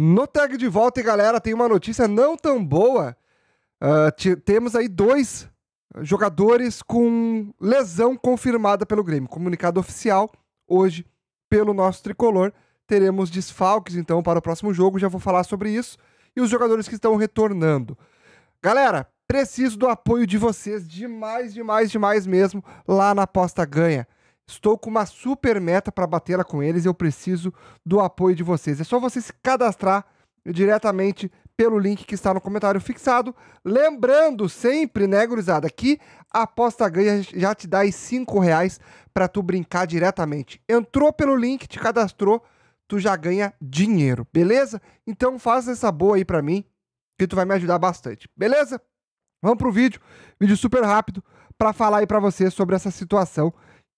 No tag de volta, galera, tem uma notícia não tão boa. Uh, temos aí dois jogadores com lesão confirmada pelo Grêmio. Comunicado oficial hoje pelo nosso tricolor. Teremos desfalques então para o próximo jogo, já vou falar sobre isso e os jogadores que estão retornando. Galera, preciso do apoio de vocês demais, demais, demais mesmo lá na aposta ganha. Estou com uma super meta para batê-la com eles e eu preciso do apoio de vocês. É só você se cadastrar diretamente pelo link que está no comentário fixado. Lembrando sempre, né, gurizada, que a aposta ganha já te dá aí 5 reais para tu brincar diretamente. Entrou pelo link, te cadastrou, tu já ganha dinheiro, beleza? Então faz essa boa aí para mim, que tu vai me ajudar bastante, beleza? Vamos pro vídeo, vídeo super rápido para falar aí para vocês sobre essa situação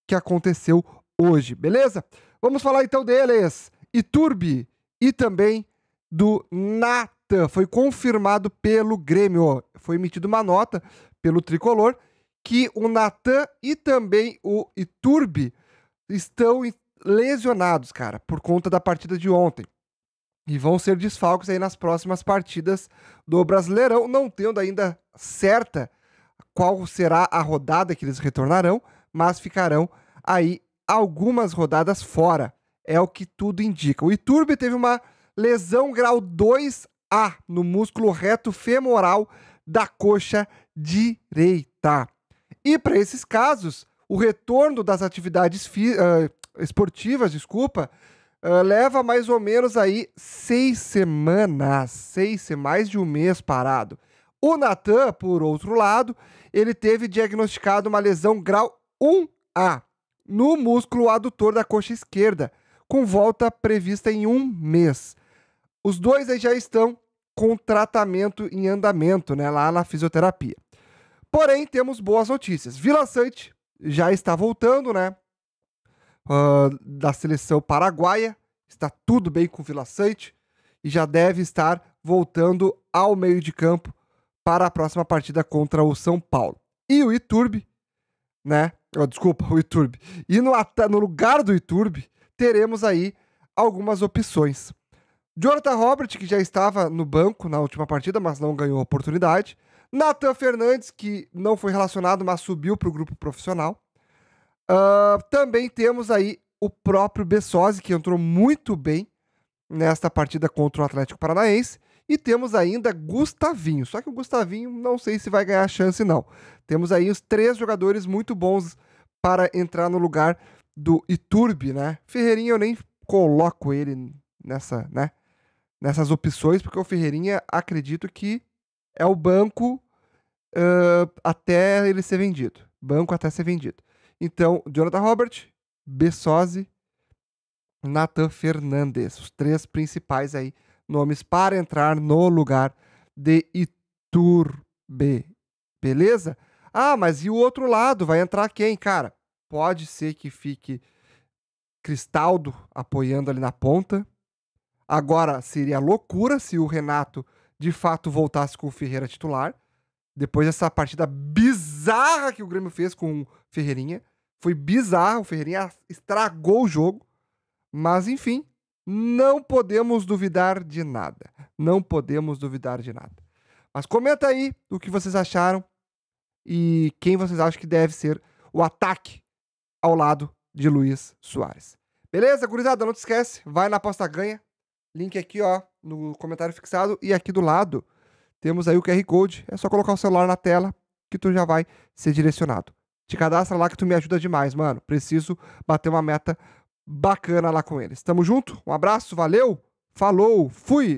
que aconteceu hoje, beleza? Vamos falar então deles. Iturbi e também do Natan. Foi confirmado pelo Grêmio. Foi emitida uma nota pelo tricolor que o Natan e também o Iturbi estão lesionados, cara, por conta da partida de ontem. E vão ser desfalques aí nas próximas partidas do Brasileirão, não tendo ainda certa qual será a rodada que eles retornarão, mas ficarão aí algumas rodadas fora. É o que tudo indica. O Iturbe teve uma lesão grau 2A no músculo reto femoral da coxa direita. E para esses casos, o retorno das atividades uh, esportivas, desculpa, uh, leva mais ou menos aí seis semanas, seis, mais de um mês parado. O Natan, por outro lado, ele teve diagnosticado uma lesão grau 1A no músculo adutor da coxa esquerda, com volta prevista em um mês. Os dois aí já estão com tratamento em andamento, né, lá na fisioterapia. Porém, temos boas notícias. Vila Sante já está voltando, né, uh, da seleção paraguaia. Está tudo bem com Vila Sante e já deve estar voltando ao meio de campo para a próxima partida contra o São Paulo. E o Iturbe, né, Oh, desculpa, o YouTube. E no, no lugar do YouTube, teremos aí algumas opções. Jonathan Robert, que já estava no banco na última partida, mas não ganhou oportunidade. Nathan Fernandes, que não foi relacionado, mas subiu para o grupo profissional. Uh, também temos aí o próprio Bessosi, que entrou muito bem nesta partida contra o Atlético Paranaense. E temos ainda Gustavinho. Só que o Gustavinho não sei se vai ganhar a chance, não. Temos aí os três jogadores muito bons para entrar no lugar do Iturbe, né? Ferreirinha eu nem coloco ele nessa, né? Nessas opções, porque o Ferreirinha acredito que é o banco uh, até ele ser vendido. Banco até ser vendido. Então, Jonathan Robert, Bessose, Nathan Fernandes, os três principais aí nomes para entrar no lugar de Iturbe. Beleza? Ah, mas e o outro lado? Vai entrar quem, cara? Pode ser que fique Cristaldo apoiando ali na ponta. Agora, seria loucura se o Renato de fato voltasse com o Ferreira titular. Depois dessa partida bizarra que o Grêmio fez com o Ferreirinha. Foi bizarro, o Ferreirinha estragou o jogo. Mas enfim, não podemos duvidar de nada. Não podemos duvidar de nada. Mas comenta aí o que vocês acharam e quem vocês acham que deve ser o ataque ao lado de Luiz Soares. Beleza, gurizada? Não te esquece, vai na aposta ganha. Link aqui, ó, no comentário fixado. E aqui do lado temos aí o QR Code. É só colocar o celular na tela que tu já vai ser direcionado. Te cadastra lá que tu me ajuda demais, mano. Preciso bater uma meta bacana lá com eles. Tamo junto, um abraço, valeu, falou, fui!